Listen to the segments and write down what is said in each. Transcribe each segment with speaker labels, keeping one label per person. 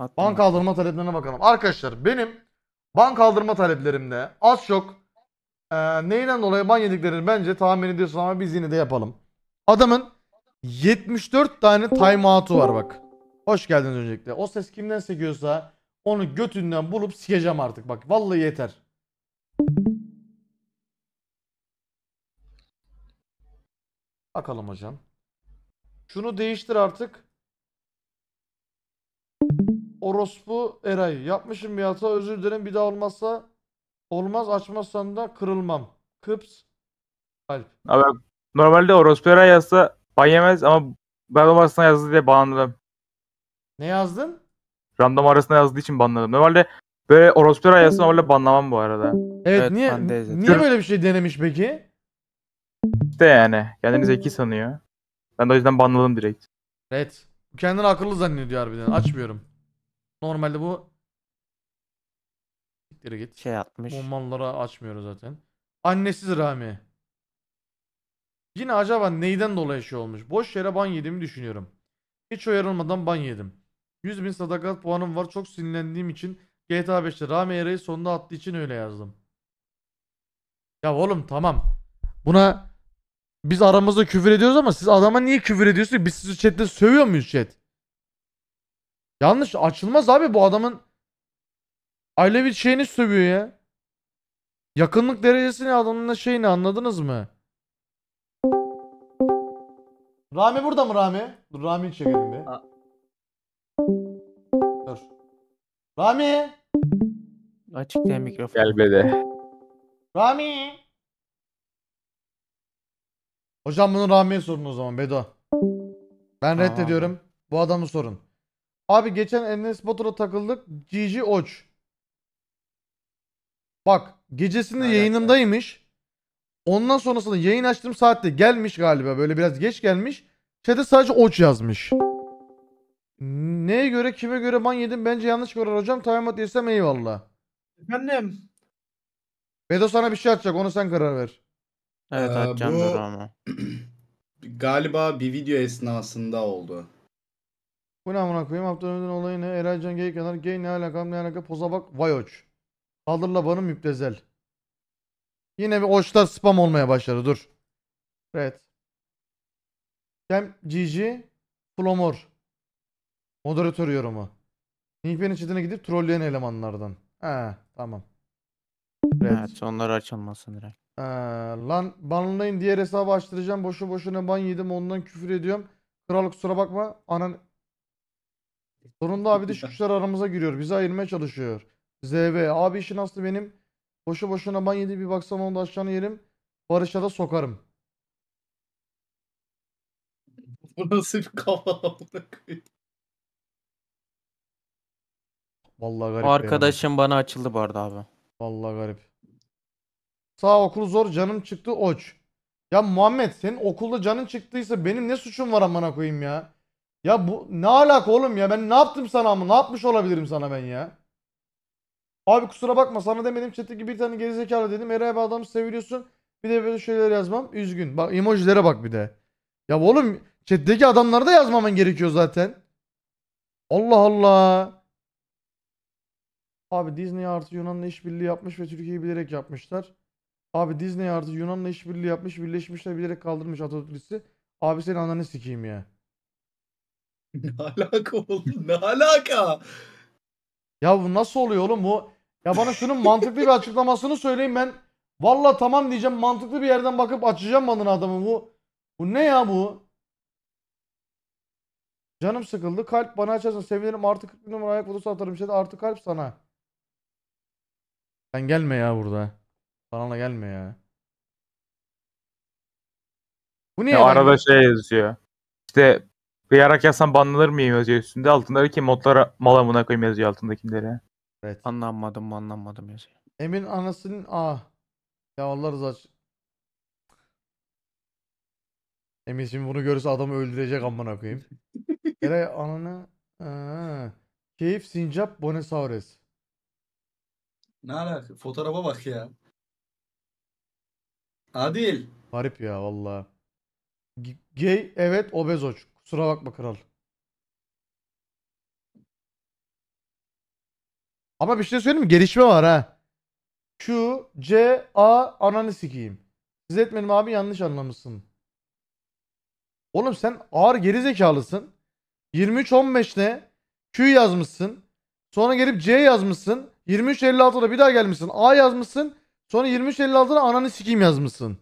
Speaker 1: Attım. Ban kaldırma taleplerine bakalım. Arkadaşlar benim bank kaldırma taleplerimde az çok e, neyden dolayı ban yediklerini bence tahmin ediyorsun ama biz yine de yapalım. Adamın 74 tane timeout'u var bak. Hoş geldiniz öncelikle. O ses kimden sekiyorsa onu götünden bulup sikeceğim artık bak. Vallahi yeter. Bakalım hocam. Şunu değiştir artık orospu eray Yapmışım bir hata özür dilerim bir daha olmazsa olmaz açmazsan da kırılmam. Kıps. Alp.
Speaker 2: Abi normalde orospu Eray yazsa ban yemez ama ben arasına yazdı diye banladım.
Speaker 1: Ne yazdın?
Speaker 2: Random arasına yazdığı için banladım. Normalde böyle orospu Eray yazsa normalde banlamam bu arada. Evet, Evet, niye niye böyle bir
Speaker 1: şey denemiş peki?
Speaker 2: İşte yani kendini zeki sanıyor. Ben de o yüzden banladım direkt.
Speaker 1: Evet. Kendini akıllı zannediyor harbiden. Açmıyorum. Normalde bu Siktir git. Şey atmış. Bu açmıyoruz zaten. Annesiz Rami. Yine acaba neyden dolayı şey olmuş? Boş yere ban yediğimi düşünüyorum. Hiç uyarılmadan ban yedim. 100 bin sadakat puanım var. Çok sinirlendiğim için GTA 5'te Rami Eray'ı sonunda attığı için öyle yazdım. Ya oğlum tamam. Buna biz aramızda küfür ediyoruz ama siz adama niye küfür ediyorsunuz? Biz sizi chatte sövüyor muyuz chat? Yanlış açılmaz abi bu adamın aile bir şeyini sövüyor ya. Yakınlık derecesini adamın şeyini anladınız mı? Rami burada mı Rami? Dur Rami'yi çekelim bir. Dur. Rami! Açık değil mikrofon. Gel be de. Rami! Hocam bunu Rami'ye sorun o zaman Bedo. Ben tamam. reddediyorum. Bu adamı sorun. Abi geçen Enes Batur'a takıldık. GG Oç. Bak gecesinde evet, yayınımdaymış. Ondan sonrasında yayın açtığım saatte gelmiş galiba. Böyle biraz geç gelmiş. Chat'e sadece Oç yazmış. Neye göre kime göre ban yedim bence yanlış karar hocam. Timeout yesem eyvallah. Efendim. Bedo sana bir şey atacak onu sen karar ver.
Speaker 2: Evet ee, atacağım bu... ama. galiba bir video esnasında oldu.
Speaker 1: Bu ne amına koyayım? Haftanın önden olayı ne? Eray Can Geyik yanar. Gey ne alakam ne alaka? Poza bak. Vay oç. Saldırla bana müptezel. Yine bir oçlar spam olmaya başladı. Dur. Evet. Cem Cici Flomor. Moderatör yorumu. Nihber'in çetine gidip trolleyen elemanlardan. He tamam. Red. evet
Speaker 2: onlar açılmasın
Speaker 1: direkt. Ee, lan banlayın diğer hesabı açtıracağım. Boşu boşuna ban yedim ondan küfür ediyorum. Kral kusura bakma. Anan Sonunda abi de şu aramıza giriyor. Bizi ayırmaya çalışıyor. ZV. Abi işin aslı benim. Boşu boşuna ban yedi bir baksam onu da aşağına yerim. Barış'a da sokarım. Bu nasıl bir kafa
Speaker 2: Vallahi garip. Arkadaşım bana açıldı bu abi. Vallahi garip.
Speaker 1: Sağ okul zor canım çıktı oç. Ya Muhammed senin okulda canın çıktıysa benim ne suçum var amına koyayım ya. Ya bu ne alaka oğlum ya ben ne yaptım sana mı, ne yapmış olabilirim sana ben ya. Abi kusura bakma sana demedim chat'teki bir tane gerizekalı dedim. Eray abi adamı seviyorsun. Bir de böyle şeyler yazmam. Üzgün. Bak emojilere bak bir de. Ya oğlum chat'teki adamlara da yazmaman gerekiyor zaten. Allah Allah. Abi Disney artı Yunan'la işbirliği yapmış ve Türkiye'yi bilerek yapmışlar. Abi Disney artı Yunan'la işbirliği yapmış, birleşmişler bilerek kaldırmış Atatürk'ü. Abi seni ananı sikeyim ya. Ne alaka oğlum? Ne alaka? Ya bu nasıl oluyor oğlum bu? Ya bana şunun mantıklı bir açıklamasını söyleyin ben. Valla tamam diyeceğim mantıklı bir yerden bakıp açacağım adını adamı bu. Bu ne ya bu? Canım sıkıldı. Kalp bana açarsan sevinirim. Artı 40 bin numara ayak fotosu atarım. Şeyde artı kalp sana. Sen gelme ya burada. Bana gelme ya. Bu niye? Ya arada şey yazıyor.
Speaker 2: İşte Kıyarak yazsam banlanır mıyım yazıyor üstünde. Altındaki modlara malamına koyayım yazıyor altındakileri. Evet. anlanmadım mı anlanmadım yazıyor.
Speaker 1: Emin anasının ah. Ya Allah rızası için. Emin şimdi bunu görürse adamı öldürecek amına koyayım. Nereye ananı? Ha. Keyif Sincap Buenos Ne alaka? Fotoğrafa bak ya. Adil. Garip ya valla. G- Gay evet obez o Kusura bakma kral. Ama bir şey söyleyeyim mi? Gelişme var ha. Q, C, A ananı sikeyim. Siz etmedim abi yanlış anlamışsın. Oğlum sen ağır geri zekalısın. 23.15'te Q yazmışsın. Sonra gelip C yazmışsın. 23 56'da bir daha gelmişsin. A yazmışsın. Sonra 23 56'da ananı sikeyim yazmışsın.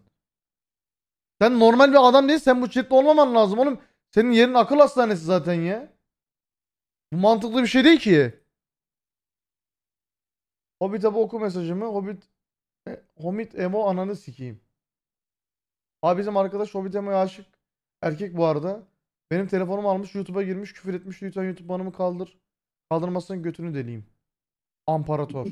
Speaker 1: Sen normal bir adam değilsin. Sen bu chatte olmaman lazım oğlum. Senin yerin akıl hastanesi zaten ya. Bu mantıklı bir şey değil ki. Hobbit'e oku mesajımı. Hobbit e, Emo ananı sikeyim. Abi bizim arkadaş Hobbit Emo'ya aşık. Erkek bu arada. Benim telefonumu almış YouTube'a girmiş küfür etmiş. Lütfen YouTube banımı kaldır. Kaldırmasın götünü deleyim. Amparator.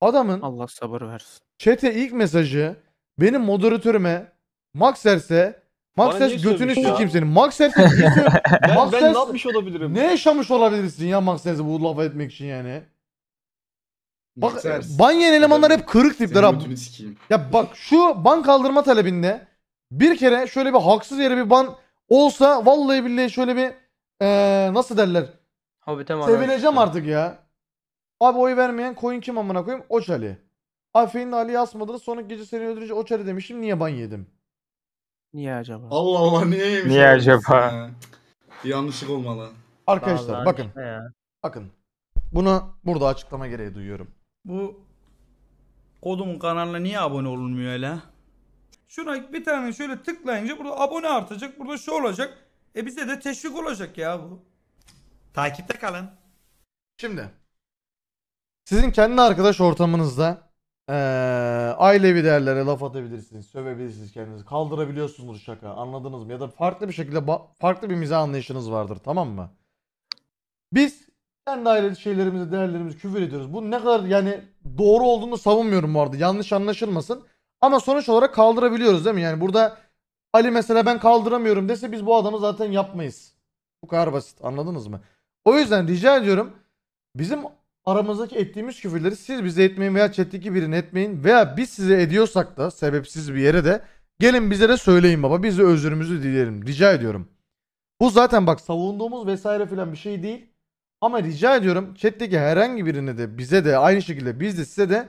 Speaker 1: Adamın Allah sabır versin. Çete ilk mesajı benim moderatörüme Maxer'se Max Bana niye Herz götünü sövmüş ya? sikeyim senin. Max Herz'in götü. Ben, Max ben ne yapmış olabilirim? ne yaşamış olabilirsin ya Max Herz'e bu lafa etmek için yani. Bak banyen elemanlar hep kırık tipler abi. götünü Ya bak şu ban kaldırma talebinde bir kere şöyle bir haksız yere bir ban olsa vallahi billahi şöyle bir eee, nasıl derler?
Speaker 2: Hobbit'e mi Sevileceğim
Speaker 1: artık ya. Abi oy vermeyen koyun kim amına koyayım? Afin Ali. Afe'nin Ali'yi asmadınız gece seni öldürünce Oç Ali demişim niye ban yedim? Niye acaba? Allah Allah niyeymiş? Niye acaba? Ha. yanlışlık olmalı. Arkadaşlar Vallahi bakın. ya. Bakın. buna burada açıklama gereği duyuyorum. Bu kodumun kanalına niye abone olunmuyor hele?
Speaker 2: Şuna bir tane şöyle tıklayınca burada abone artacak,
Speaker 1: burada şu olacak. E bize de teşvik olacak ya bu. Takipte kalın. Şimdi sizin kendi arkadaş ortamınızda ee, ailevi değerlere laf atabilirsiniz, sövebilirsiniz kendinizi, kaldırabiliyorsunuz şaka. Anladınız mı? Ya da farklı bir şekilde farklı bir mizah anlayışınız vardır, tamam mı? Biz kendi aile şeylerimizi, değerlerimizi küfür ediyoruz. Bu ne kadar yani doğru olduğunu savunmuyorum bu arada. Yanlış anlaşılmasın. Ama sonuç olarak kaldırabiliyoruz değil mi? Yani burada Ali mesela ben kaldıramıyorum dese biz bu adamı zaten yapmayız. Bu kadar basit. Anladınız mı? O yüzden rica ediyorum bizim aramızdaki ettiğimiz küfürleri siz bize etmeyin veya chat'teki birine etmeyin veya biz size ediyorsak da sebepsiz bir yere de gelin bize de söyleyin baba bize özürümüzü dilerim rica ediyorum. Bu zaten bak savunduğumuz vesaire filan bir şey değil. Ama rica ediyorum chat'teki herhangi birine de bize de aynı şekilde biz de size de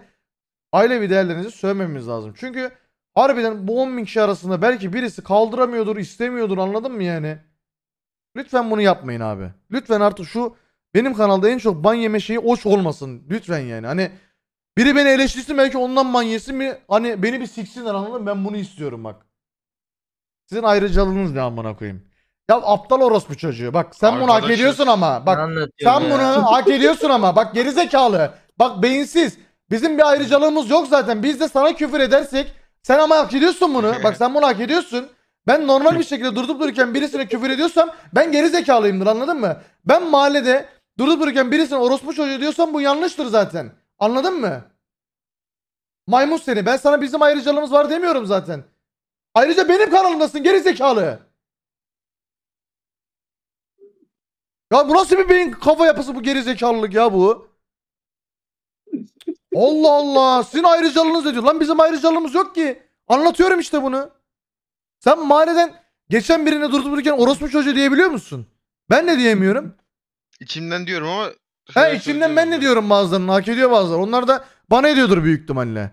Speaker 1: ailevi değerlerinizi söylememiz lazım. Çünkü harbiden bu 10 kişi arasında belki birisi kaldıramıyordur, istemiyordur anladın mı yani? Lütfen bunu yapmayın abi. Lütfen artık şu benim kanalda en çok ban yeme şeyi oç olmasın. Lütfen yani. Hani biri beni eleştirsin belki ondan ban yesin mi? Hani beni bir siksinler anladın mı? Ben bunu istiyorum bak. Sizin ayrıcalığınız ne amına koyayım? Ya aptal orospu çocuğu. Bak sen bunu hak ediyorsun ama. Bak sen ya. bunu hak ediyorsun ama. Bak gerizekalı. Bak beyinsiz. Bizim bir ayrıcalığımız yok zaten. Biz de sana küfür edersek sen ama hak ediyorsun bunu. Bak sen bunu hak ediyorsun. Ben normal bir şekilde durdurup dururken birisine küfür ediyorsam ben gerizekalıyımdır anladın mı? Ben mahallede Durup dururken birisine orospu çocuğu diyorsan bu yanlıştır zaten. Anladın mı? Maymun seni. Ben sana bizim ayrıcalığımız var demiyorum zaten. Ayrıca benim kanalımdasın geri Ya bu nasıl bir beyin kafa yapısı bu geri ya bu? Allah Allah. Sizin ayrıcalığınız diyor? Lan bizim ayrıcalığımız yok ki. Anlatıyorum işte bunu. Sen mahalleden geçen birine durup dururken orospu çocuğu diyebiliyor musun? Ben de diyemiyorum. İçimden diyorum ama... Ha içimden ben ne diyorum bazılarının hak ediyor bazıları. Onlar da bana ediyordur büyük ihtimalle.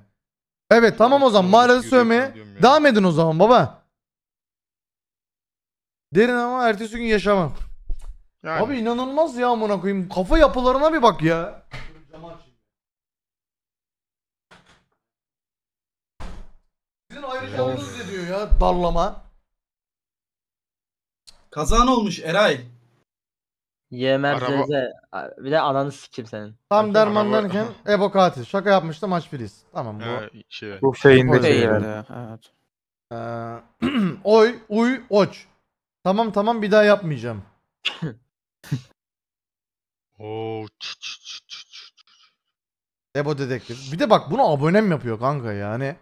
Speaker 1: Evet tamam o zaman mağarada sövmeye devam edin o zaman baba. Derin ama ertesi gün yaşamam. Yani. Abi inanılmaz ya amına koyayım. Kafa yapılarına bir bak ya. Sizin ayrıcalığınız ne diyor ya darlama. Kazan olmuş Eray.
Speaker 2: YMRCZ. Bir de ananı sikim senin.
Speaker 1: Tam derman Araba- Ebo katil. Şaka yapmıştım maç biriz. Tamam bu. Ee, şey. Bu şeyinde şey yani. Evet. Ee, oy, uy, oç. Tamam tamam bir daha yapmayacağım. Oo, Ebo dedektif. Bir de bak bunu abonem yapıyor kanka yani.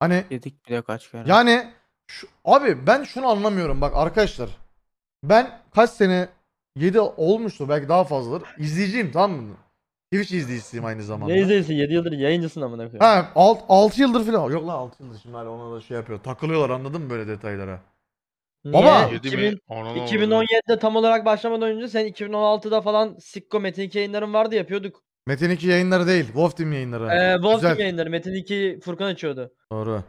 Speaker 1: Hani Dedik bile kaç kere. Yani şu, abi ben şunu anlamıyorum bak arkadaşlar. Ben kaç sene 7 olmuştu belki daha fazladır. İzleyiciyim tamam mı? Twitch izleyicisiyim aynı zamanda. Ne izleyesin? 7 yıldır yayıncısın ama ne Ha, alt, 6 yıldır falan. Yok lan 6 yıldır şimdi hala ona da şey yapıyor. Takılıyorlar anladın mı böyle detaylara? Niye? Baba! 2000, 2017'de tam olarak başlamadan önce sen 2016'da falan Sikko Metin 2 yayınların vardı yapıyorduk. Metin 2 yayınları değil. Wolf Team yayınları. Ee, Wolf Team yayınları. Metin 2 Furkan açıyordu. Doğru.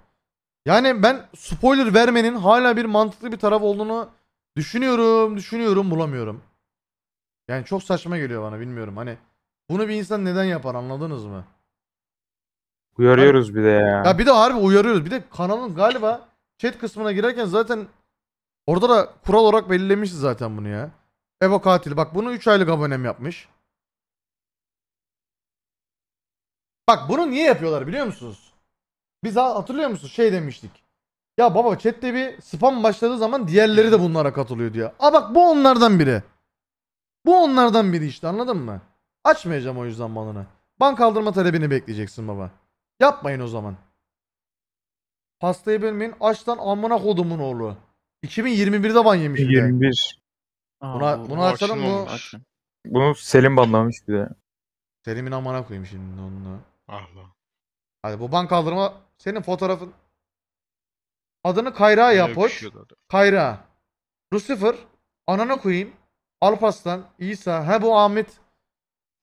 Speaker 1: Yani ben spoiler vermenin hala bir mantıklı bir taraf olduğunu düşünüyorum, düşünüyorum, bulamıyorum. Yani çok saçma geliyor bana bilmiyorum hani. Bunu bir insan neden yapar anladınız mı?
Speaker 2: Uyarıyoruz bir de ya.
Speaker 1: Ya bir de harbi uyarıyoruz. Bir de kanalın galiba chat kısmına girerken zaten orada da kural olarak belirlemiş zaten bunu ya. Evo katil. Bak bunu 3 aylık abonem yapmış. Bak bunu niye yapıyorlar biliyor musunuz? Biz hatırlıyor musunuz şey demiştik. Ya baba chatte bir spam başladığı zaman diğerleri de bunlara katılıyor diye. Aa bak bu onlardan biri. Bu onlardan biri işte anladın mı? Açmayacağım o yüzden balını. Ban kaldırma talebini bekleyeceksin baba. Yapmayın o zaman. Pastayı bölmeyin. Açtan amına kodumun oğlu. 2021'de ban yemiş. bir 21. Buna, bunu açalım mı? Bunu Selim banlamış bir de. Selim'in amına koyayım şimdi onu. Ah lan. Hadi bu ban kaldırma senin fotoğrafın. Adını Kayra yap hoş. Şey Kayra. Lucifer. Anana koyayım. Alparslan, İsa, he bu Ahmet.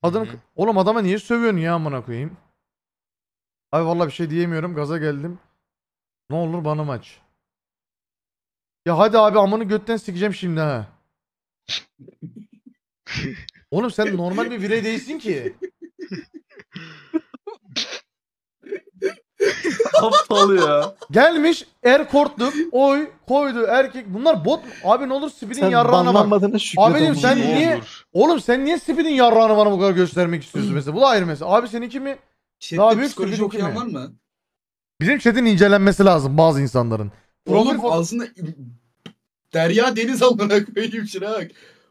Speaker 1: Adını, Hı hı. oğlum adama niye sövüyorsun ya amına koyayım? Abi vallahi bir şey diyemiyorum. Gaza geldim. Ne olur bana maç. Ya hadi abi amını götten sikeceğim şimdi ha. Oğlum sen normal bir birey değilsin ki. Aptal ya. Gelmiş er Erkortlu oy koydu erkek. Bunlar bot mu? Abi ne olur Speed'in yarrağına bak. banlanmadığına şükret Abicim oğlum. sen Ne niye olur. oğlum sen niye Speed'in yarrağını bana bu kadar göstermek istiyorsun mesela? Bu da ayrı mesela Abi seninki mi? Daha büyük psikoloji sıkıntı yok okuyan var mı? Bizim chat'in incelenmesi lazım bazı insanların. Oğlum foto- aslında derya deniz amına koyayım şuna bak.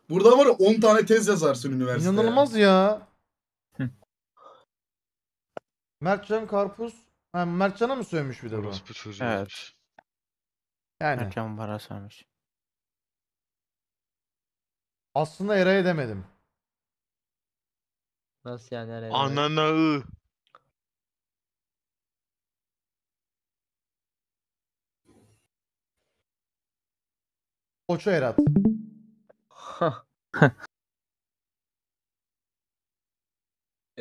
Speaker 1: Burada var 10 tane tez yazarsın üniversitede. İnanılmaz ya. Mertcan Karpuz Ha Mertcan'a mı söylemiş bir de bu? Orospu çocuğu. Evet. Yani Erken para sarmış. aslında Eray'a demedim.
Speaker 2: Nasıl yani nereye? Ananı.
Speaker 1: Koço Erat.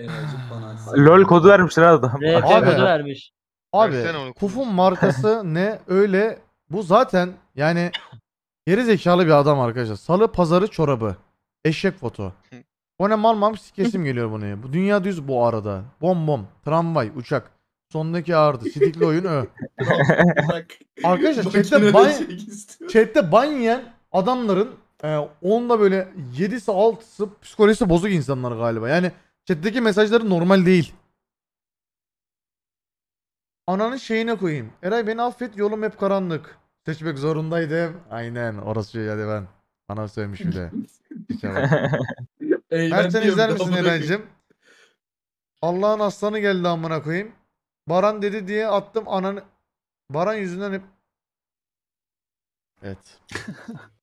Speaker 1: LOL
Speaker 2: kodu vermişler adam. RP Abi- kodu
Speaker 1: vermiş. Abi Versene Kuf'un markası ne öyle bu zaten yani geri zekalı bir adam arkadaşlar. Salı pazarı çorabı. Eşek foto. O ne mal mal kesim geliyor bunu. Bu dünya düz bu arada. Bom bom. Tramvay, uçak. Sondaki ağırdı. Sidikli oyun ö. Arkadaşlar chatte ban, şey chatte ban yiyen adamların e, onda böyle 7'si 6'sı psikolojisi bozuk insanlar galiba. Yani Chat'teki mesajları normal değil. Ananın şeyine koyayım. Eray beni affet yolum hep karanlık. Seçmek zorundaydım. Aynen orası şey hadi ben. Bana söylemiş bile. Her sen izler misin Eray'cim? Allah'ın aslanı geldi amına koyayım. Baran dedi diye attım ananı. Baran yüzünden hep... Evet.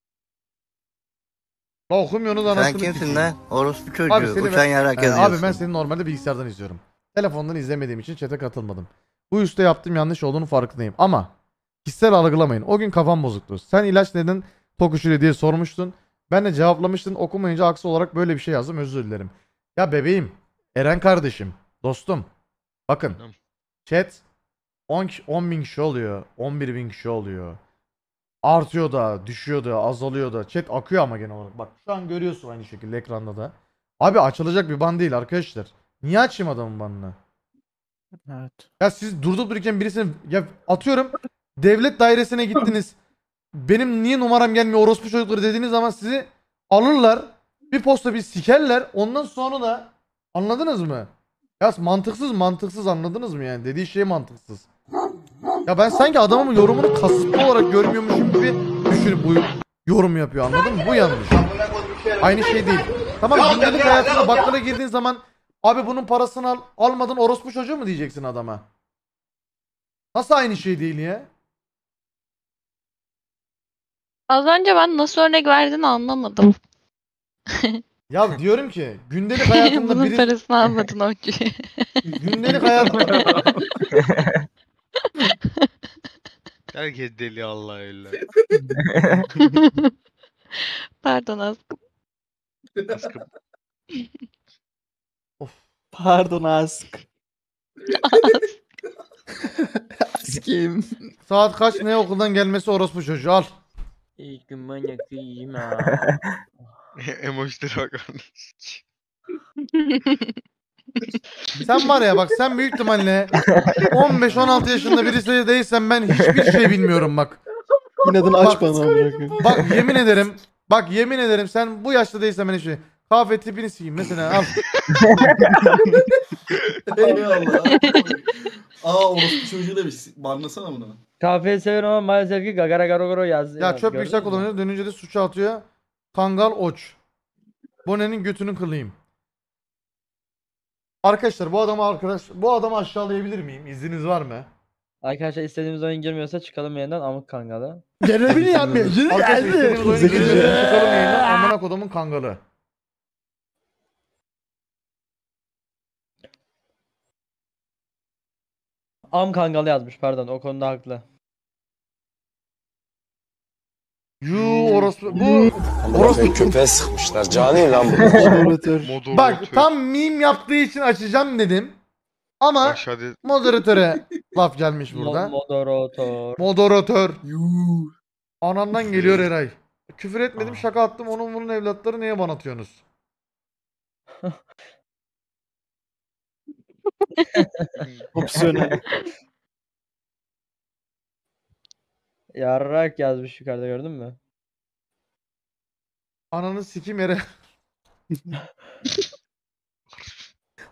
Speaker 1: La okumuyorsunuz anasını. Sen kimsin lan? Orospu çocuğu. Abi seni Uçan ben, yarak yani Abi ben seni normalde bilgisayardan izliyorum. Telefondan izlemediğim için çete katılmadım. Bu üste yaptığım yanlış olduğunu farkındayım. Ama kişisel algılamayın. O gün kafam bozuktu. Sen ilaç neden tokuşuyla diye sormuştun. Ben de cevaplamıştın. Okumayınca aksi olarak böyle bir şey yazdım. Özür dilerim. Ya bebeğim. Eren kardeşim. Dostum. Bakın. Chat 10, 10 bin kişi oluyor. 11 bin kişi oluyor artıyor da, düşüyor da, azalıyor da. Chat akıyor ama genel olarak. Bak şu an görüyorsun aynı şekilde ekranda da. Abi açılacak bir ban değil arkadaşlar. Niye açayım adamın banını? Evet. Ya siz durdurup dururken birisini ya atıyorum devlet dairesine gittiniz. Benim niye numaram gelmiyor orospu çocukları dediğiniz zaman sizi alırlar. Bir posta bir sikerler. Ondan sonra da anladınız mı? Ya mantıksız mantıksız anladınız mı yani? Dediği şey mantıksız. Ya ben sanki adamın yorumunu kasıtlı olarak görmüyormuşum gibi düşünüp bu yorum yapıyor anladın mı? Bu yanlış. Aynı şey değil. Tamam gündelik hayatında bakkala girdiğin zaman abi bunun parasını al, almadın orospu çocuğu mu diyeceksin adama? Nasıl aynı şey değil ya?
Speaker 2: Az önce ben nasıl örnek verdiğini anlamadım.
Speaker 1: Ya diyorum ki gündelik hayatında Bunun parasını
Speaker 2: almadın Okçu. gündelik hayatında Herkes deli
Speaker 1: Allah öyle. Pardon aşkım. Aşkım. Of Pardon ask. Aşkım. Saat kaç ne okuldan gelmesi orospu çocuğu al. İyi gün manyak iyiyim ha. Emojileri bak Sen var ya bak sen büyük ihtimalle 15-16 yaşında birisi değilsen ben hiçbir şey bilmiyorum bak. İnadın aç Bak, bana. Bak yemin ederim. Bak yemin ederim sen bu yaşta değilsen ben hiçbir şey. Kahve tipini sikeyim mesela al. Eyvallah. Aa orospu çocuğu demiş. Banlasana bunu. Kahveyi seviyorum ama maalesef ki gagara garogoro yaz. ya çöp gördün şey yüksek kullanıyor dönünce de suça atıyor. Kangal oç. Bone'nin götünü kılayım. Arkadaşlar bu adamı arkadaş bu adamı aşağılayabilir miyim? İzniniz var mı? Arkadaşlar istediğimiz oyun girmiyorsa çıkalım yayından amık kangalı. Gelebilir ya meclis Arkadaşlar istediğimiz oyun girmiyorsa çıkalım yayından amına kodumun kangalı. Am kangalı yazmış pardon o konuda haklı. Yuu orospu bu
Speaker 2: orospu köpeğe sıkmışlar. Cani lan bu.
Speaker 1: Bak tam meme yaptığı için açacağım dedim. Ama Aşağıda... moderatöre laf gelmiş burada. Moderatör. Moderatör. Yuu. Anandan geliyor Eray. Küfür etmedim ah. şaka attım onun bunun evlatları niye bana atıyorsunuz?
Speaker 2: Opsiyonel. Yararak yazmış yukarıda gördün mü?
Speaker 1: Ananı sikim yere.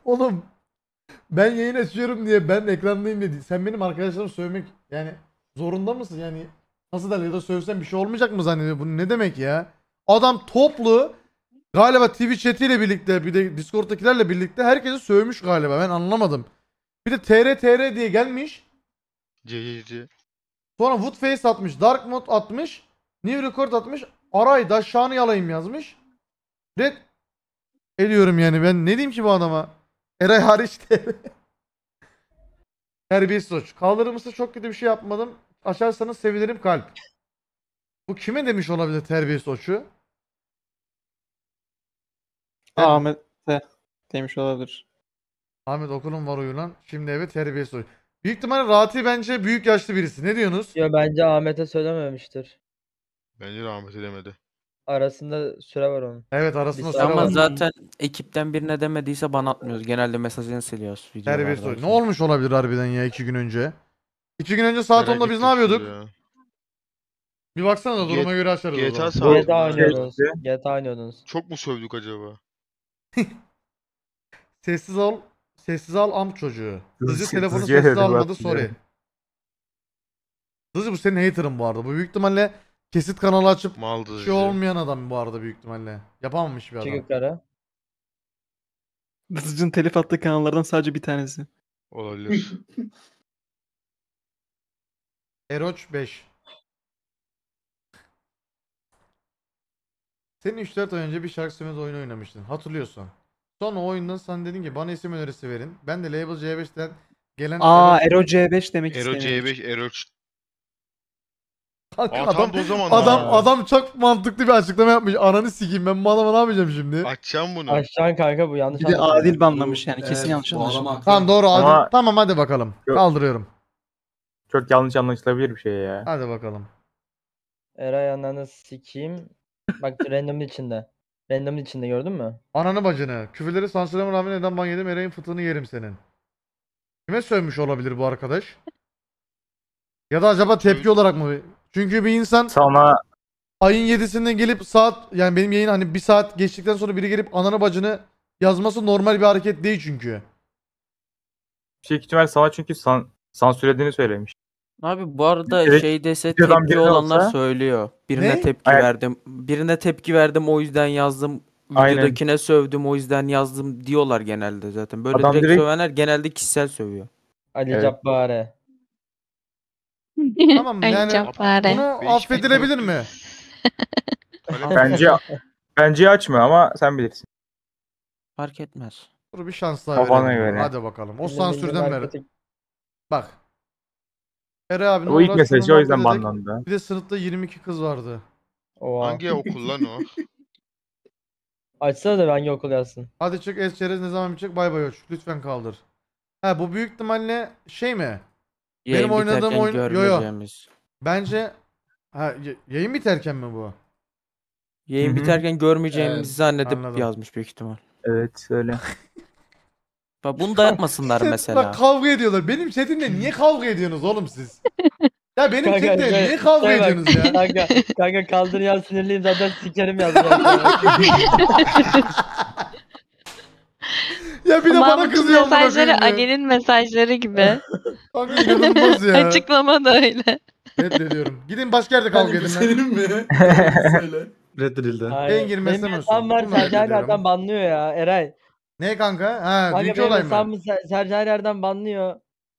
Speaker 1: Oğlum ben yayın açıyorum diye ben ekrandayım dedi. Sen benim arkadaşlarım söylemek yani zorunda mısın? Yani nasıl derler ya da söylesen bir şey olmayacak mı zannediyor? Bu ne demek ya? Adam toplu galiba Twitch chatiyle birlikte bir de Discord'dakilerle birlikte herkesi sövmüş galiba. Ben anlamadım. Bir de TR TR diye gelmiş. C, C, C. Sonra Woodface atmış. Dark Mode atmış. New Record atmış. Aray da şanı yalayım yazmış. Red ediyorum yani ben ne diyeyim ki bu adama? Eray hariç de. Terbiyesiz suç. Kaldırımızda çok kötü bir şey yapmadım. Açarsanız sevinirim kalp. Bu kime demiş olabilir terbiyesiz oçu? Evet. Ahmet'e demiş olabilir. Ahmet okulun var uyu Şimdi evet terbiyesiz oçu. Büyük ihtimalle Rati bence büyük yaşlı birisi. Ne diyorsunuz? Ya bence Ahmet'e söylememiştir.
Speaker 2: Bence de Ahmet edemedi. Arasında süre var onun. Evet arasında süre Ama var. zaten
Speaker 1: ekipten birine demediyse bana atmıyoruz. Genelde mesajını siliyoruz. Her bir videolardan. soru. Ne olmuş olabilir harbiden ya iki gün önce? İki gün önce saat Merak 10'da biz ne yapıyorduk? ya. Bir baksana da duruma Ge- göre açarız o GTA sağ GTA oynuyordunuz. GTA oynuyordunuz. Çok mu sövdük acaba? Sessiz ol. Sessiz al am çocuğu. Hızlı şey, telefonu sessiz almadı sorry. Hızlı bu senin hater'ın bu arada. Bu büyük ihtimalle kesit kanalı açıp Maldır şey olmayan adam bu arada büyük ihtimalle. Yapamamış bir adam. Çekil kara.
Speaker 2: Dızıcın telif attığı kanallardan sadece bir tanesi.
Speaker 1: Olabilir. Eroç 5. Senin 3-4 ay önce bir şarkı sömürüz oyunu oynamıştın. Hatırlıyorsun. Sonra o oyundan sen dedin ki bana isim önerisi verin. Ben de Label C5'ten gelen... Aa Ero C5
Speaker 2: demek Ero C5,
Speaker 1: Ero adam, tam o zaman adam, ha. adam çok mantıklı bir açıklama yapmış. Ananı sikeyim ben bu adama ne yapacağım şimdi? Açacağım bunu. Aşağı kanka bu yanlış Bir de anladın. adil banlamış yani kesin yanlış bu Tamam doğru hadi. Ama- Tamam hadi bakalım. Yok. Kaldırıyorum.
Speaker 2: Çok yanlış anlaşılabilir bir şey ya.
Speaker 1: Hadi bakalım. Eray ananı sikeyim. Bak random içinde. Random içinde gördün mü? Ananı bacını. Küfürleri sansürleme rağmen neden ban yedim? Ereğin fıtığını yerim senin. Kime sövmüş olabilir bu arkadaş? ya da acaba tepki olarak mı? Çünkü bir insan Sana ayın 7'sinde gelip saat yani benim yayın hani bir saat geçtikten sonra biri gelip ananı bacını yazması normal bir hareket değil çünkü.
Speaker 2: büyük ihtimal sana çünkü san, sansürlediğini söylemiş.
Speaker 1: Abi bu arada Evet, şey dese videodan tepki biri olanlar olsa- söylüyor. Birine Ne? tepki Aynen.
Speaker 2: verdim. Birine tepki verdim o yüzden yazdım. Aynen. Videodakine sövdüm o yüzden yazdım diyorlar genelde zaten. Böyle Adam direkt, direkt- sövenler genelde kişisel sövüyor. Ali Evet. Cabbare.
Speaker 1: Tamam, Ali yani Cabbare. Bunu affedilebilir mi? Bence
Speaker 2: bence açma ama sen bilirsin.
Speaker 1: Fark etmez. Dur bir şans daha Kafana verelim. Hadi bakalım. O sansürden ver. Bak. Kare abinin O ilk uğraştığını mesajı o yüzden hatırladık. banlandı. Bir de sınıfta 22 kız vardı. Oha. Hangi okul lan o? Açsana da hangi okul yazsın. Hadi çık es çerez ne zaman bitecek bay bay hoş. Lütfen kaldır. Ha bu büyük ihtimalle şey mi? Yayın Benim oynadığım oyun- Yo, yo. Bence ha, yayın biterken mi bu? Yayın Hı hı. biterken görmeyeceğimizi zannedip Anladım.
Speaker 2: yazmış büyük ihtimal. Evet öyle. Bunu da yapmasınlar mesela. Bak
Speaker 1: kavga ediyorlar. Benim setimle niye kavga ediyorsunuz oğlum siz? Ya benim setimle şey- niye kavga şey ediyorsunuz ya? Kanka,
Speaker 2: kanka kaldır ya sinirliyim zaten sikerim yazdım.
Speaker 1: Ya bir de bana kızıyor amına mesajları koyayım Ali'nin mesajları gibi. Kanka inanılmaz ya. Açıklama da öyle. Reddediyorum. Gidin başka yerde kavga edin. lan. senin şey mi?
Speaker 2: Söyle. Reddedildi. Aynen. Benim girmesem bir olsun. var sadece adam
Speaker 1: banlıyor ya Eray. Ne kanka? Ha Kanka olay mı? hesabımı Ser- Sercan her yerden banlıyor.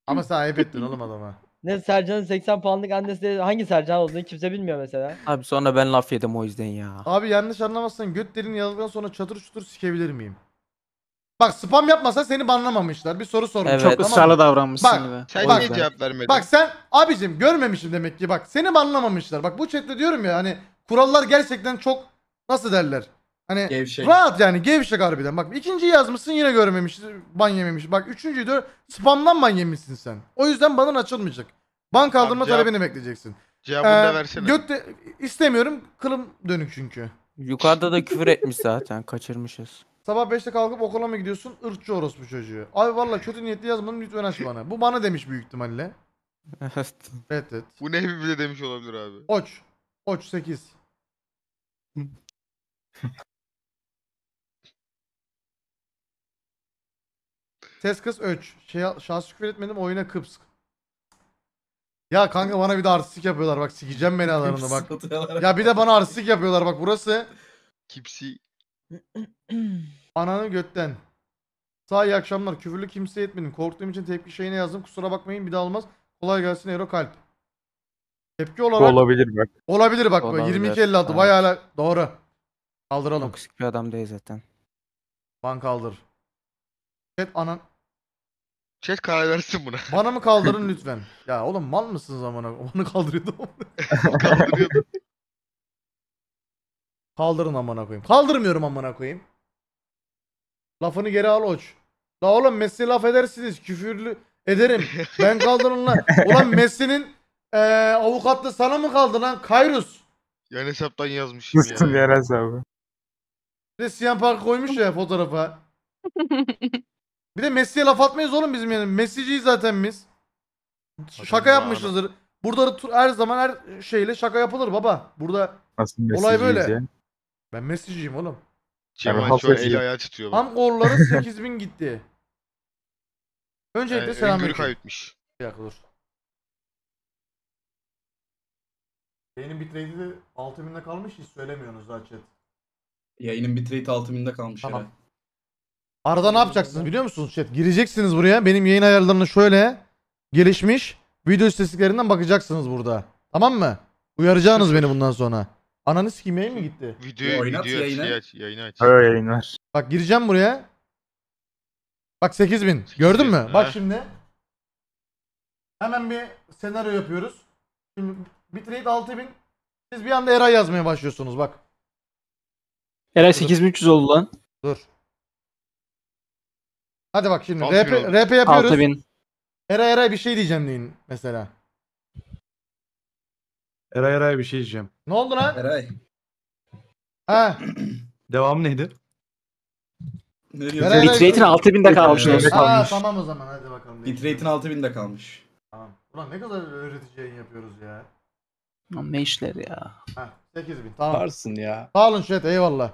Speaker 1: Ama sahip ettin oğlum adama. Ne Sercan'ın 80 puanlık annesi hangi Sercan olduğunu kimse bilmiyor mesela.
Speaker 2: Abi sonra ben laf yedim o yüzden ya.
Speaker 1: Abi yanlış anlamazsan göt derini yazdıktan sonra çatır çutur sikebilir miyim? Bak spam yapmasa seni banlamamışlar. Bir soru sormuş. Evet. Çok tamam ısrarlı davranmışsın Bak, gibi. Sen Bak cevap vermedin? Bak sen abicim görmemişim demek ki bak seni banlamamışlar. Bak bu chatte diyorum ya hani kurallar gerçekten çok nasıl derler? Hani Gevşek. rahat yani gevşek harbiden. Bak ikinciyi yazmışsın yine görmemiş, ban yememiş. Bak üçüncüyü de spamdan ban yemişsin sen. O yüzden banın açılmayacak. Ban kaldırma Abi talebini bekleyeceksin. Cevabını da ee, versene. göt de- istemiyorum. Kılım dönük çünkü. Yukarıda da küfür etmiş zaten. Kaçırmışız. Sabah 5'te kalkıp okula mı gidiyorsun? Irkçı orospu çocuğu. Ay valla kötü niyetli yazmadım lütfen aç bana. Bu bana demiş büyük ihtimalle. Evet. Evet evet. Bu ne bile demiş olabilir abi. Oç. Oç 8. Ses kız öç. Şey, şahsi küfür etmedim oyuna kıpsk. Ya kanka bana bir de artistik yapıyorlar bak sikeceğim beni alanında bak. Ya bir de bana artistik yapıyorlar bak burası. Kipsi. Ananı götten. Sağ iyi akşamlar. Küfürlü kimseye etmedim. Korktuğum için tepki şeyine yazdım. Kusura bakmayın bir daha olmaz. Kolay gelsin Ero Kalp. Tepki olarak... Olabilir bak. Olabilir bak. Olabilir. 22 50 bayağı la... doğru. Kaldıralım. Toksik bir adam değil zaten. Ban kaldır. Chat anan... Chat karar versin buna. Bana mı kaldırın lütfen? Ya oğlum mal mısınız amına? Bana kaldırıyordu. Kaldırıyordu. Kaldırın amına koyayım. Kaldırmıyorum amına koyayım. Lafını geri al oç. La oğlum Messi laf edersiniz. Küfürlü ederim. Ben kaldırın lan. Ulan Messi'nin eee avukatlı sana mı kaldı lan? Kayrus. Yani hesaptan yazmışım Mısın
Speaker 2: ya. yani hesabı.
Speaker 1: Bir de Siyan Park koymuş ya fotoğrafa. Bir de Messi'ye laf atmayız oğlum bizim yani. Messi'ciyiz zaten biz. Şaka yapmışızdır. Burada her zaman her şeyle şaka yapılır baba. Burada
Speaker 2: Nasıl olay böyle. Ya?
Speaker 1: Ben Messi'ciyim oğlum.
Speaker 2: Cemal şu an eli ayağı tutuyor. bak. golları 8000
Speaker 1: gitti. Öncelikle Yani selam öngörü kaybetmiş. Bir dakika dur. Benim bitrate'i de 6000'de kalmış hiç söylemiyorsunuz daha chat. Yayının bitrate 6000'de kalmış Tamam. herhalde. Arada ne yapacaksınız biliyor musunuz chat? Gireceksiniz buraya. Benim yayın ayarlarını şöyle gelişmiş video istatistiklerinden bakacaksınız burada. Tamam mı? Uyaracaksınız beni bundan sonra. Ananı sikeyim yayın mı gitti? Video, Oynat aç, yayını. aç, yayını aç. Öyle yayınlar. Bak gireceğim buraya. Bak 8000. Gördün mü? Bak şimdi. Hemen bir senaryo yapıyoruz. Şimdi bitrate 6000. Siz bir anda Eray yazmaya başlıyorsunuz bak. Eray 8300 oldu lan. Dur. Hadi bak şimdi. Altı RP, bin oldu. RP yapıyoruz. 6000. Era era bir şey diyeceğim deyin mesela.
Speaker 2: Eray Eray bir şey diyeceğim.
Speaker 1: Ne oldu lan? Eray. Ha. Devam neydi? Ne diyorsun? Eray, Eray. kalmış. Evet. kalmış. tamam o zaman hadi bakalım. Bitrate'in 6000'de kalmış. Tamam. Ulan ne kadar öğretici yayın yapıyoruz ya. Amma işler ya. Ha 8000 tamam. Varsın ya. Sağ olun chat eyvallah.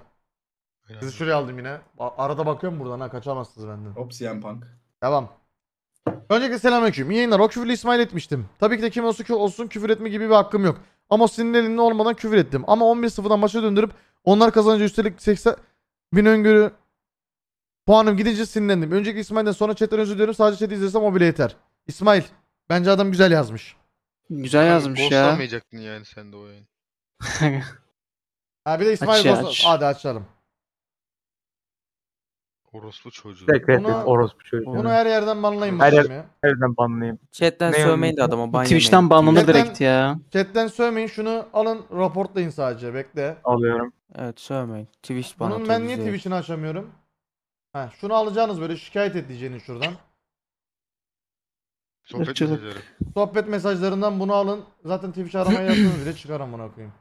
Speaker 1: Sizi şuraya aldım yine. Arada bakıyorum buradan ha kaçamazsınız benden. Hop CM Punk. Devam. Öncelikle selamünaleyküm. İyi yayınlar. O küfürlü İsmail etmiştim. Tabii ki de kim olsun, olsun küfür etme gibi bir hakkım yok. Ama senin elinde olmadan küfür ettim. Ama 11-0'dan maça döndürüp onlar kazanınca üstelik 80 bin öngörü puanım gidince sinirlendim. Önceki İsmail'den sonra chatten özür diliyorum. Sadece chat'i izlesem o bile yeter. İsmail. Bence adam güzel yazmış. Güzel yazmış ya. Bozlamayacaktın yani sen de o yayını. Ha bir de İsmail Aç ya, aç. Hadi açalım. Orospu çocuğu. Sekreter Ona- orospu çocuğu. Bunu her yerden banlayın Her bakayım ya.
Speaker 2: Nereden banlayayım? Chatten Ne sövmeyin de adama ban Twitch'ten banlanır direkt ya.
Speaker 1: Chatten sövmeyin şunu alın raportlayın sadece bekle.
Speaker 2: Alıyorum. Evet sövmeyin. Twitch ban Bunun ben niye bize. Twitch'ini
Speaker 1: açamıyorum? Ha, şunu alacağınız böyle şikayet edeceğiniz şuradan. Sohbet mesajları. Sohbet mesajlarından bunu alın. Zaten Twitch aramaya yazsanız bile çıkar amına koyayım.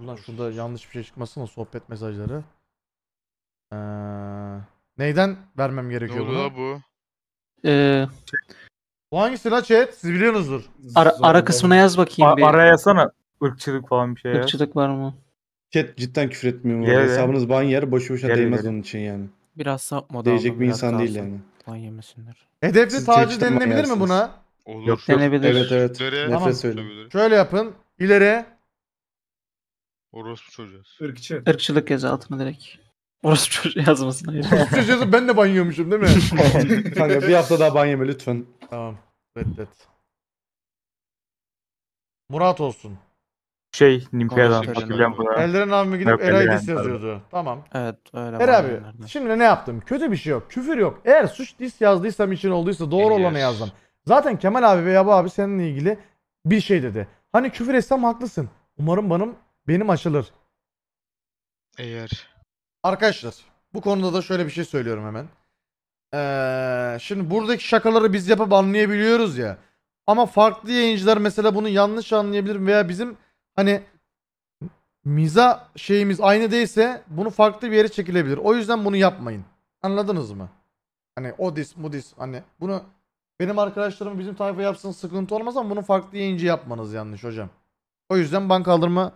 Speaker 1: Ulan şurada yanlış bir şey çıkmasın o sohbet mesajları. Ee, neyden vermem Ne gerekiyor oldu bunu? bu? Ee, Bu hangisi la chat? Siz biliyorsunuzdur. ara, ara kısmına yaz bakayım bir. Ara araya
Speaker 2: yazsana ırkçılık falan bir şey ya. Irkçılık var mı?
Speaker 1: Chat cidden küfür etmiyor mu? Hesabınız ban yer. Boşu boşuna Gel, değmez gel. onun için yani. Biraz sapmadı Değecek bir insan değil yani. Lan yemesinler. Hedefli taciz denilebilir mi buna? Olur. Yok, yok. Evet evet. Dere- Nefes öyle. Olabilir. Şöyle yapın. İleri. Orospu çocuğu. Irkçı. Irkçılık yaz altına direkt. Orası çocuğu yazmasın. Hayır. Açıkçası ben de banyoymuşum değil mi? Kanka bir hafta daha ban yeme lütfen. Tamam. Reddet. Murat olsun. Şey, Nimpiadan. Konuştuk. hatırlayan buna. Eldiren abime gidip Yok, Eray Dis yazıyordu. Tamam. Evet öyle. Her abi bayanlarda. şimdi ne yaptım? Kötü bir şey yok. Küfür yok. Eğer suç dis yazdıysam için olduysa doğru olanı yazdım. Zaten Kemal abi ve Yabu abi seninle ilgili bir şey dedi. Hani küfür etsem haklısın. Umarım benim benim açılır. Eğer Arkadaşlar bu konuda da şöyle bir şey söylüyorum hemen. Ee, şimdi buradaki şakaları biz yapıp anlayabiliyoruz ya. Ama farklı yayıncılar mesela bunu yanlış anlayabilir veya bizim hani miza şeyimiz aynı değilse bunu farklı bir yere çekilebilir. O yüzden bunu yapmayın. Anladınız mı? Hani o Mudis, hani bunu benim arkadaşlarım bizim tayfa yapsın sıkıntı olmaz ama bunu farklı yayıncı yapmanız yanlış hocam. O yüzden ban kaldırma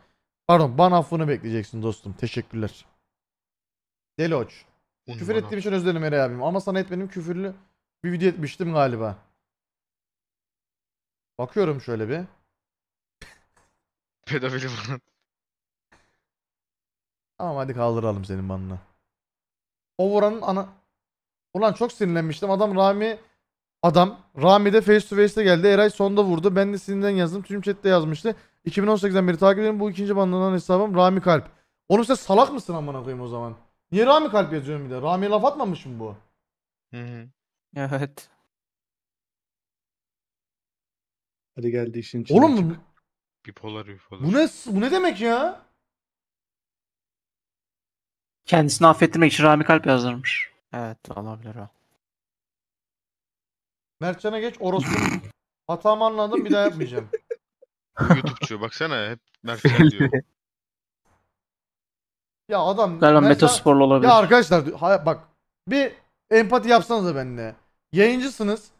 Speaker 1: pardon ban affını bekleyeceksin dostum. Teşekkürler. Deloç. Unvana. Küfür ettiğim için özür dilerim Eray abim. Ama sana etmedim küfürlü bir video etmiştim galiba. Bakıyorum şöyle bir.
Speaker 2: Pedofili falan.
Speaker 1: Tamam hadi kaldıralım senin banını. O vuranın ana... Ulan çok sinirlenmiştim. Adam Rami... Adam Rami'de face to face'te geldi. Eray sonda vurdu. Ben de sinirden yazdım. Tüm chatte yazmıştı. 2018'den beri takip ederim. Bu ikinci banlanan hesabım Rami Kalp. Oğlum sen salak mısın amına koyayım o zaman? Niye Rami kalp yazıyorum bir de? Rami laf atmamış mı bu? Hı hı. Evet. Hadi geldi işin içine. Oğlum bu- Bipolar bipolar. bu ne bu ne demek ya? Kendisini affettirmek için Rami Kalp yazdırmış. Evet olabilir o. Mertcan'a geç orospu. Hatamı anladım bir daha yapmayacağım.
Speaker 2: YouTube'cu baksana hep Mertcan diyor.
Speaker 1: Ya adam Galiba metasporlu olabilir. Ya arkadaşlar bak bir empati yapsanız da benimle. Yayıncısınız.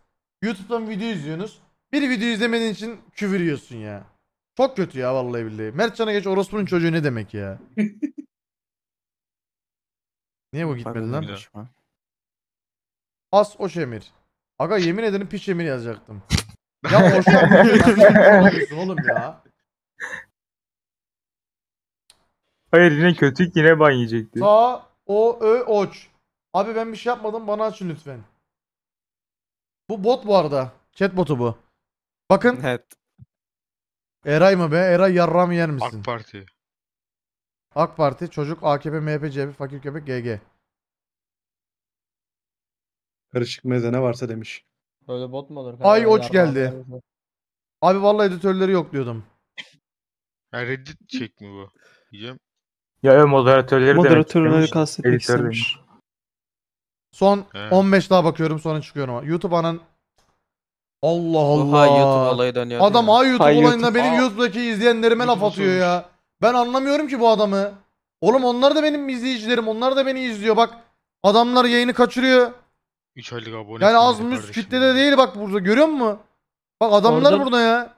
Speaker 1: YouTube'dan video izliyorsunuz. Bir video izlemediğin için küfür ya. Çok kötü ya vallahi billahi. Mertcan'a geç orospunun çocuğu ne demek ya? Niye bu gitmedi lan? As o şemir. Aga yemin ederim piç emir yazacaktım. Ya boşver. oğlum ya.
Speaker 2: Hayır yine kötü yine ban yiyecekti.
Speaker 1: Ta o ö oç. Abi ben bir şey yapmadım bana açın lütfen. Bu bot bu arada. Chat botu bu. Bakın. Evet. Eray mı be? Eray yarram yer misin? AK Parti. AK Parti, çocuk, AKP, MHP, CHP, fakir köpek, GG. Karışık meze ne varsa demiş. Böyle bot mu olur? Ay oç geldi. Abi vallahi editörleri yok diyordum.
Speaker 2: Ya Reddit çek mi bu? Diyeceğim. Ya evet moderatörleri Moderatörleri kastetmek Editör istemiş. demiş.
Speaker 1: Son He. 15 daha bakıyorum sonra çıkıyorum. ama. YouTube anan Allah Allah. Oha YouTube olayı dönüyor. Adam ha YouTube Ha, olayında benim Aa. YouTube'daki izleyenlerime laf atıyor ya. Ben anlamıyorum ki bu adamı. Oğlum onlar da benim izleyicilerim. Onlar da beni izliyor. Bak adamlar yayını kaçırıyor.
Speaker 2: 3 aylık abone. Yani az müs
Speaker 1: kitlede değil bak burada görüyor musun? Bak adamlar Orada- burada ya.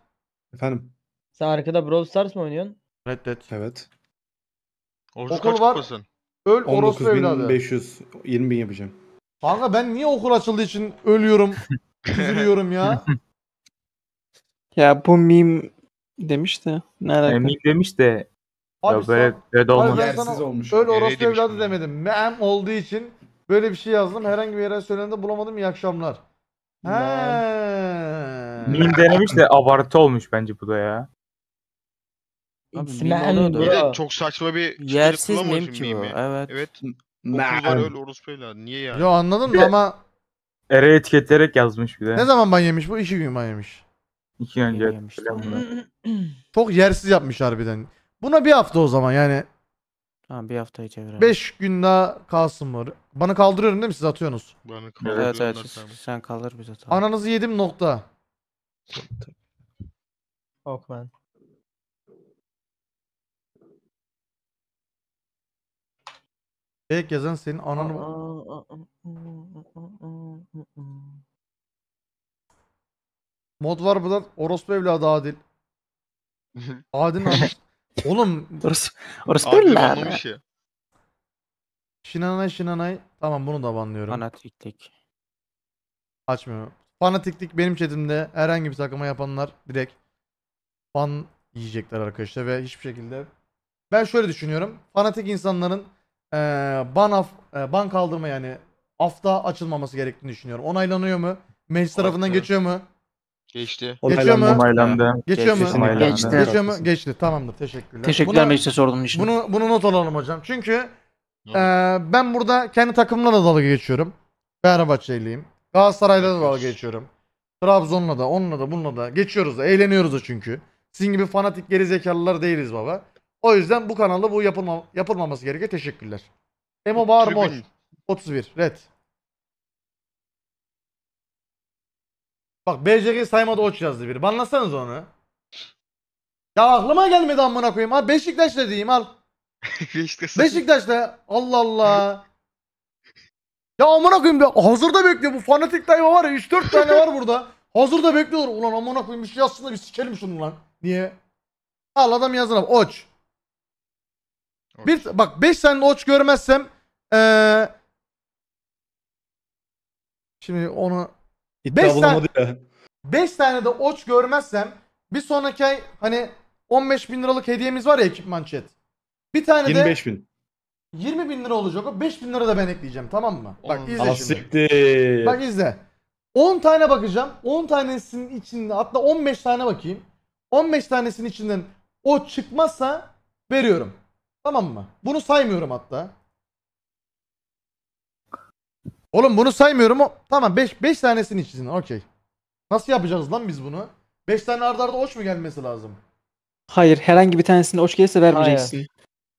Speaker 1: Efendim. Sen arkada Brawl Stars mı oynuyorsun? Evet evet. Evet. Orcu Okul var. kupasın? Öl orospu evladı. 19.500, 20.000 yapacağım. Kanka ben niye okul açıldığı için ölüyorum, üzülüyorum ya.
Speaker 2: Ya bu meme demiş de ne alaka? E, Emin demiş de Abi ya böyle, sen, böyle de olmaz. ben sana olmuş. öl orospu
Speaker 1: evladı bunu? demedim. Mem olduğu için böyle bir şey yazdım. Herhangi bir yere söylenende bulamadım. İyi akşamlar. He. Meme denemiş
Speaker 2: de abartı olmuş bence bu da ya.
Speaker 1: Abi It's meme çok saçma bir çıkarıp Yersiz kullanmamış meme ki bu. Evet. Evet.
Speaker 2: Okul var öyle
Speaker 1: orospuyla. Niye yani? Yo anladım da ama
Speaker 2: Ere etiketleyerek yazmış bir de. ne
Speaker 1: zaman ban yemiş bu? İki gün ban yemiş.
Speaker 2: İki gün önce. Yemiş, falan tamam. bunlar.
Speaker 1: Çok yersiz yapmış harbiden. Buna bir hafta o zaman yani.
Speaker 2: Tamam bir haftayı çevirelim. Beş
Speaker 1: gün daha kalsın var. Bana kaldırıyorum değil mi siz atıyorsunuz? Bana Evet evet sen- sen kalır bize tamam. Ananızı yedim nokta. Hawkman. Fake yazan senin ananı... Mod var mı lan? Orospu evladı Adil. Adil namus. Oğlum Orası, orası Abi şinanay şinanay. Tamam bunu da banlıyorum. Fanatiklik. Açmıyor. Fanatiklik benim chatimde herhangi bir takıma yapanlar direkt ban yiyecekler arkadaşlar ve hiçbir şekilde ben şöyle düşünüyorum. Fanatik insanların e, ban, af, e, ban kaldırma yani hafta açılmaması gerektiğini düşünüyorum. Onaylanıyor mu? Meclis tarafından geçiyor mu? Geçti. Geçiyor mu? Onaylandı. Geçiyor mu? Onaylandı. Geçti. Geçiyor mu? Geçti. Tamamdır. Teşekkürler. Teşekkürler Buna- meclise sorduğun için. Bunu bunu not alalım hocam. Çünkü e, ben burada kendi takımla da dalga geçiyorum. Fenerbahçeliyim. Galatasaray'la da dalga geçiyorum. Trabzon'la da, onunla da, bununla da geçiyoruz da eğleniyoruz da çünkü. Sizin gibi fanatik gerizekalılar değiliz baba. O yüzden bu kanalda bu yapılma, yapılmaması gerekiyor. Teşekkürler. Emo Bağırmoş 31 red. Bak BCG saymadı oç yazdı biri. Banlasanız onu. Ya aklıma gelmedi amına koyayım. Ha Beşiktaş da diyeyim al. Beşiktaş da. Allah Allah. ya amına koyayım be. Hazırda bekliyor. Bu fanatik dayı var ya 3-4 tane var burada. Hazırda bekliyor. Ulan amına koyayım bir şey yazsın da bir sikelim şunu lan. Niye? Al adam yazın Oç. Bir bak 5 tane oç görmezsem ee, şimdi onu 5 tane ya. 5 tane de oç görmezsem bir sonraki ay hani 15 bin liralık hediyemiz var ya ekipman chat. Bir tane 25 de bin. 20 bin lira olacak o 5 bin lira da ben ekleyeceğim tamam mı? Bak izle şimdi.
Speaker 2: Asiktir. Bak
Speaker 1: izle. 10 tane bakacağım. 10 tanesinin içinde hatta 15 tane bakayım. 15 tanesinin içinden o çıkmazsa veriyorum. Tamam mı? Bunu saymıyorum hatta. Oğlum bunu saymıyorum. O... Tamam 5 5 tanesini çizin. Okey. Nasıl yapacağız lan biz bunu? 5 tane ardarda arda oç mu gelmesi lazım?
Speaker 2: Hayır herhangi bir tanesinde oç gelirse vermeyeceksin. Hayır.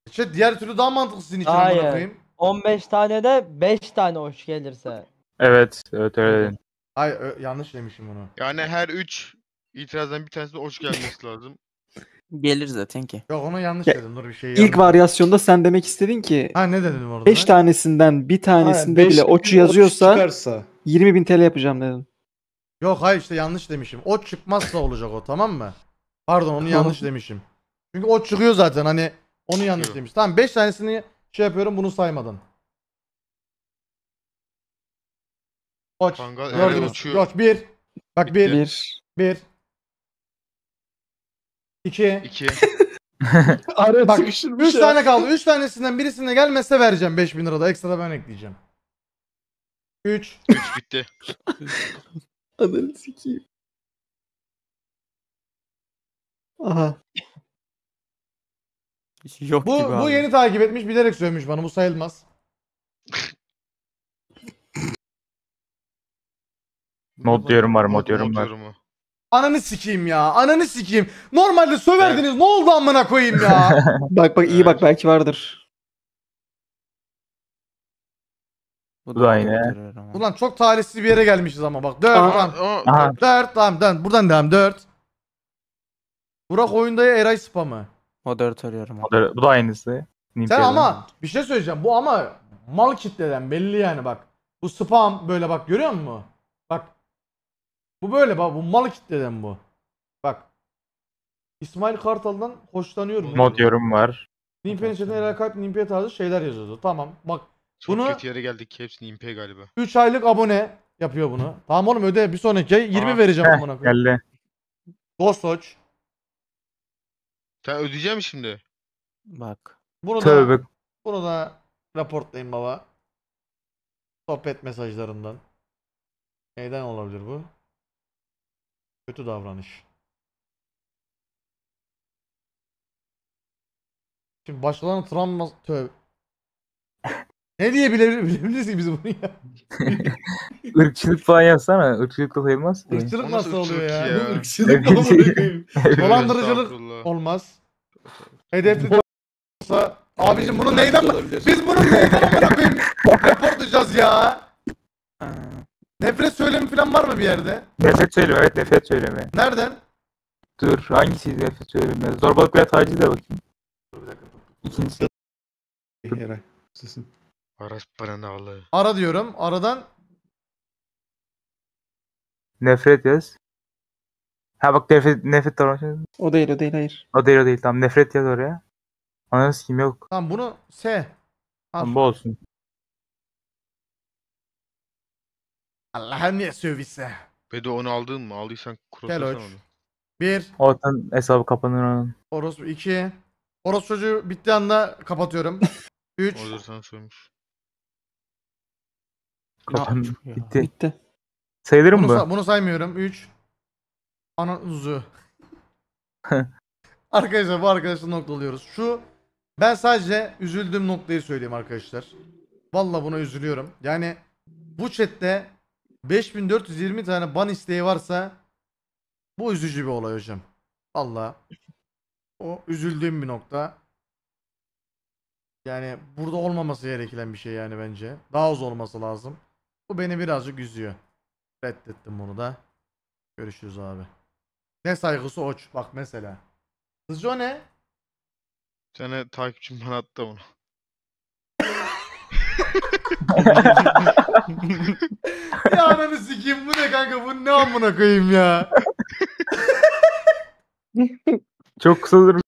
Speaker 1: İşte diğer türlü daha mantıklı sizin için Hayır. bırakayım. 15 tane de 5 tane hoş gelirse.
Speaker 2: Evet, evet öyle.
Speaker 1: Ay yanlış demişim bunu. Yani her 3
Speaker 2: itirazdan bir tanesinde de gelmesi lazım. Gelir zaten ki.
Speaker 1: Yok onu yanlış Ya, dedim. Dur bir şey İlk
Speaker 2: varyasyonda sen demek istedin ki Ha ne dedim orada? 5 tanesinden bir tanesinde bile oç yazıyorsa Çıkarsa.
Speaker 1: 20 bin TL yapacağım dedim. Yok hayır işte yanlış demişim. O çıkmazsa olacak o tamam mı? Pardon onu yanlış demişim. Çünkü o çıkıyor zaten hani onu yanlış Çıkıyor. demiş. Tamam 5 tanesini şey yapıyorum bunu saymadan. Koç.
Speaker 2: Kangal Gördünüz. Gördünüz. uçuyor. Koç
Speaker 1: 1. Bak 1. 1. 1. 2. 2. Bak, 3 tane kaldı. 3 tanesinden birisine gelmezse vereceğim 5000 lira da ekstra da ben ekleyeceğim. 3. 3 bitti. Ananı sikeyim. Aha. Yok Bu, gibi bu abi. yeni takip etmiş bilerek söylemiş bana bu sayılmaz.
Speaker 2: Mod diyorum var mod diyorum var. Mod yorumu.
Speaker 1: Ananı sikeyim ya. Ananı sikeyim. Normalde söverdiniz. Ne oldu amına koyayım ya?
Speaker 2: Bak bak iyi bak
Speaker 1: belki vardır. Bu da aynı. Ulan çok talihsiz bir yere gelmişiz ama bak. Dört Aa. tamam. Dört tamam. Dön. Buradan devam. Dört. Burak oyundaya Eray spamı. Moderatör yorumu.
Speaker 2: Bu da- bu da aynısı. Sen ama
Speaker 1: bir şey söyleyeceğim. Bu ama mal kitleden belli yani bak. Bu spam böyle bak görüyor musun? Bu böyle bak bu mal kitleden bu. Bak. İsmail Kartal'dan hoşlanıyorum. Mod yorum var. Nimpe'nin chatine helal kalp Nimpe tarzı şeyler yazıyordu. Tamam bak. Çok bunu kötü
Speaker 2: yere geldik ki hepsini impe galiba.
Speaker 1: 3 aylık abone yapıyor bunu. Tamam oğlum öde bir sonraki ay 20 vereceğim amına koyayım. Geldi.
Speaker 2: Dostoç. Sen ödeyeceğim şimdi. Bak.
Speaker 1: Bunu da, bunu da raportlayın baba. Sohbet mesajlarından. Neyden olabilir bu? Kötü davranış. Şimdi başkalarının travma... Tövbe. Ne diye bilebilir, bilebiliriz ki biz bunu ya?
Speaker 2: Irkçılık falan yapsana. Irkçılık da sayılmaz Irkçılık nasıl oluyor ya? ya? Irkçılık da mı Dolandırıcılık
Speaker 1: olmaz. Hedefli olsa... Abicim bunu neyden... Biz bunu neyden bırakayım? Report diyeceğiz ya. Nefret söylemi falan var mı bir yerde? Nefret söylemi evet nefret
Speaker 2: söylemi. Nereden? Dur hangisi nefret söylemi? Zorbalık veya taciz de bakayım. Dur bir dakika. İkincisi. Eray. Sesin. Aras Baranalı.
Speaker 1: Ara diyorum. Aradan
Speaker 2: Nefret yaz. Ha bak nefret, nefret davranışı. Şey. O değil o değil hayır. O değil o değil tamam nefret yaz oraya. Ananı kim
Speaker 1: yok. Tamam bunu S. Al. Tamam, bu olsun. Allah'ın ya sövise. Ve de onu aldın mı? Aldıysan crosslasana Teloç. onu.
Speaker 2: Bir. Oradan hesabı kapanır onun.
Speaker 1: Orospu iki. Orospu çocuğu bittiği anda kapatıyorum. Üç. Orada sana sövmüş.
Speaker 2: Kapan. Bitti. Bitti. Sayılır mı Bunu, sa-
Speaker 1: bunu saymıyorum. Üç. Ananızı. arkadaşlar bu arkadaşı noktalıyoruz. Şu ben sadece üzüldüğüm noktayı söyleyeyim arkadaşlar. Valla buna üzülüyorum. Yani bu chatte 5420 tane ban isteği varsa bu üzücü bir olay hocam. Allah. O üzüldüğüm bir nokta. Yani burada olmaması gereken bir şey yani bence. Daha az olması lazım. Bu beni birazcık üzüyor. Reddettim bunu da. Görüşürüz abi. Ne saygısı oç bak mesela. Sizce o ne? Sene takipçim bana attı bunu ya ananı sikeyim bu ne kanka bu ne amına koyayım ya.
Speaker 2: Çok kısa